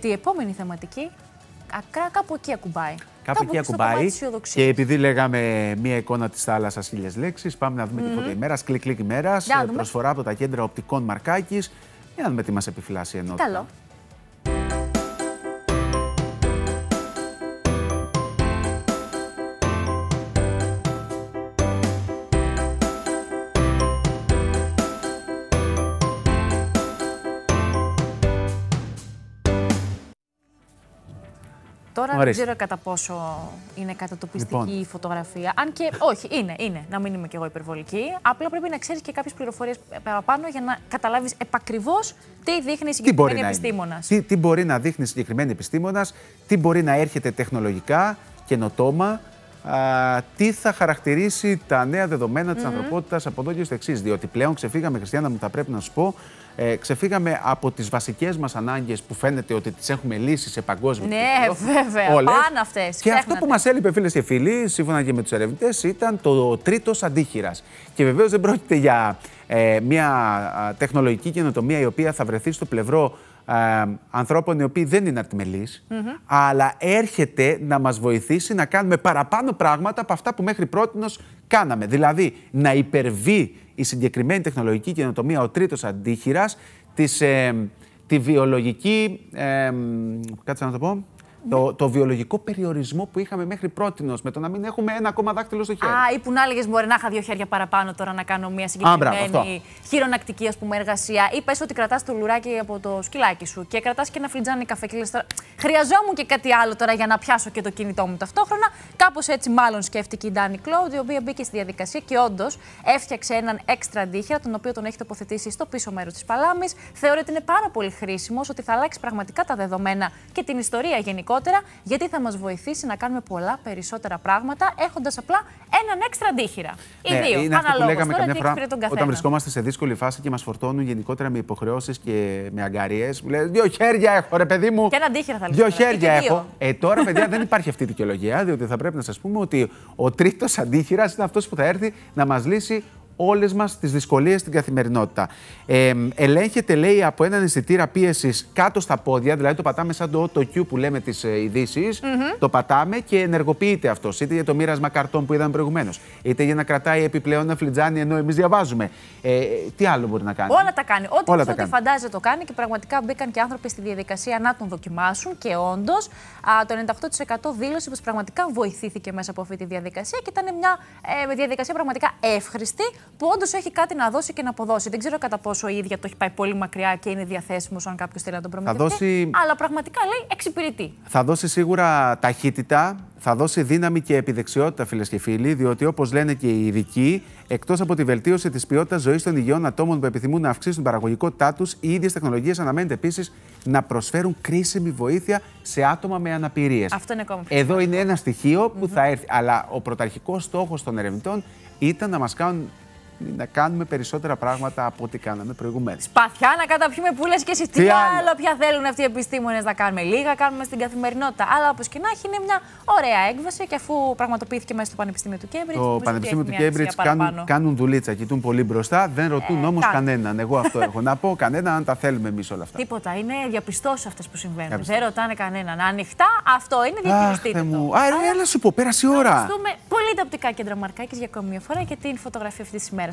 Η επόμενη θεματική κάπου εκεί ακουμπάει. Κάπου, εκεί ακουμπάει. Και επειδή λέγαμε μία εικόνα της θάλασσας, χίλιες λέξεις, πάμε να δούμε mm τη φωτιά ημέρα. Κλικ, κλικ ημέρα. Προσφορά από τα κέντρα οπτικών μαρκάκης. Για να δούμε τι μας επιφυλάσσει ενώ. Καλό. Τώρα Ορίστε. δεν ξέρω κατά πόσο είναι κατατοπιστική λοιπόν. η φωτογραφία. Αν και όχι, είναι, είναι. Να μην είμαι κι εγώ υπερβολική. Απλά πρέπει να ξέρεις και κάποιες πληροφορίες παραπάνω για να καταλάβεις επακριβώς τι δείχνει η συγκεκριμένη επιστήμονας. Τι, τι μπορεί να δείχνει συγκεκριμένη επιστήμονας, τι μπορεί να έρχεται τεχνολογικά, καινοτόμα, α, τι θα χαρακτηρίσει τα νέα δεδομένα της mm ανθρωπότητας από εδώ και στο εξής. Διότι πλέον ξεφύγαμε, Χριστιανά μου, θα πρέπει να σου πω, ε, ξεφύγαμε από τις βασικές μας ανάγκες που φαίνεται ότι τις έχουμε λύσει σε παγκόσμιο ναι, επίπεδο. Ναι, βέβαια. Πάνε αυτές. Και Ξέχνατε. αυτό που μας έλειπε, φίλες και φίλοι, σύμφωνα και με τους ερευνητές, ήταν το τρίτος αντίχειρας. Και βεβαίως δεν πρόκειται για ε, μια τεχνολογική καινοτομία η οποία θα βρεθεί στο πλευρό ε, ανθρώπων οι οποίοι δεν είναι αρτιμελει αλλά έρχεται να μας βοηθήσει να κάνουμε παραπάνω πράγματα από αυτά που μέχρι πρότινος κάναμε. Δηλαδή, να υπερβεί η συγκεκριμένη τεχνολογική καινοτομία, ο τρίτος αντίχειρας της βιολογική... Ε, κάτσε να το πω το, το βιολογικό περιορισμό που είχαμε μέχρι πρώτη με το να μην έχουμε ένα ακόμα δάχτυλο στο χέρι. Α, ή που να έλεγες μπορεί να είχα δύο χέρια παραπάνω τώρα να κάνω μια συγκεκριμένη χειρονακτική ας πούμε, εργασία. Ή πες ότι κρατάς το λουράκι από το σκυλάκι σου και κρατάς και ένα φλιτζάνι καφέ και λες, τώρα. Χρειαζόμουν και κάτι άλλο τώρα για να πιάσω και το κινητό μου ταυτόχρονα. Κάπως έτσι μάλλον σκέφτηκε η Ντάνι Κλόουντ, η οποία μπήκε στη διαδικασία και όντως έφτιαξε έναν έξτρα αντίχειρα, τον οποίο τον έχει τοποθετήσει στο πίσω μέρος της παλάμης. ότι είναι πάρα πολύ χρήσιμος ότι θα αλλάξει πραγματικά τα δεδομένα και την ιστορία γενικώ γενικότερα, γιατί θα μας βοηθήσει να κάνουμε πολλά περισσότερα πράγματα, έχοντας απλά έναν έξτρα αντίχειρα. Ή ναι, δύο. Είναι αυτό που λέγαμε τον καθένα. όταν βρισκόμαστε σε δύσκολη φάση και μας φορτώνουν γενικότερα με υποχρεώσεις και με αγκαρίες. Μου λέει Δύο χέρια έχω, ρε παιδί μου. Και ένα αντίχειρα θα λέγαμε. Δύο χέρια έχω. Ε, τώρα, παιδιά, δεν υπάρχει αυτή η δικαιολογία, διότι θα πρέπει να σας πούμε ότι ο τρίτος αντίχειρας είναι αυτός που θα έρθει να μας λύσει όλες μας τις δυσκολίες στην καθημερινότητα. Ε, ελέγχεται, λέει, από έναν αισθητήρα πίεσης κάτω στα πόδια, δηλαδή το πατάμε σαν το OTOQ Q που λέμε τις ε, ειδήσεις. Το πατάμε και ενεργοποιείται αυτός, είτε για το μοίρασμα καρτών που είδαμε προηγουμένως, είτε για να κρατάει επιπλέον ένα φλιτζάνι ενώ εμείς διαβάζουμε. Ε, τι άλλο μπορεί να κάνει. Όλα τα κάνει. Ό,τι, Όλα το κάνει και πραγματικά μπήκαν και άνθρωποι στη διαδικασία να τον δοκιμάσουν και όντως το 98% δήλωσε πως πραγματικά βοηθήθηκε μέσα από αυτή τη διαδικασία και ήταν μια ε, διαδικασία πραγματικά εύχρηστη που όντως έχει κάτι να δώσει και να αποδώσει. Δεν ξέρω κατά πόσο η ίδια το έχει πάει πολύ μακριά και είναι διαθέσιμος αν κάποιος θέλει να τον προμηθευτεί. Δώσει... Αλλά πραγματικά λέει εξυπηρετεί. Θα δώσει σίγουρα ταχύτητα, θα δώσει δύναμη και επιδεξιότητα, φίλες και φίλοι, διότι όπως λένε και οι ειδικοί, εκτός από τη βελτίωση της ποιότητας ζωής των υγιών ατόμων που επιθυμούν να αυξήσουν την παραγωγικότητά τους, οι ίδιες τεχνολογίες αναμένεται επίσης να προσφέρουν κρίσιμη βοήθεια σε άτομα με αναπηρίες. Αυτό είναι ακόμα πιο Εδώ είναι ένα στοιχείο που mm -hmm. θα έρθει. Αλλά ο πρωταρχικός στόχος των ερευνητών ήταν να μας κάνουν να κάνουμε περισσότερα πράγματα από ό,τι κάναμε προηγουμένως. Σπαθιά να καταπιούμε πουλε και εσύ. Τι, άλλο, πια θέλουν αυτοί οι επιστήμονες να κάνουμε. Λίγα κάνουμε στην καθημερινότητα. Αλλά όπως και να έχει, είναι μια ωραία έκβαση και αφού πραγματοποιήθηκε μέσα στο Πανεπιστήμιο του Κέμπριτζ. Το Πανεπιστήμιο του Κέμπριτζ κάνουν, κάνουν δουλίτσα, κοιτούν πολύ μπροστά, δεν ρωτούν ε, όμως κανέναν. Εγώ αυτό έχω να πω. Κανέναν αν τα θέλουμε εμείς όλα αυτά. Τίποτα. Είναι διαπιστώσεις αυτές που συμβαίνουν. Δεν ρωτάνε κανέναν. Ανοιχτά αυτό είναι διαπιστήτη. Α, έλα σου πω, πέρασε η ώρα. πολύ τα οπτικά κέντρα Μαρκάκη για ακόμη μια φορά και την φωτογραφία αυτής της ημέρα.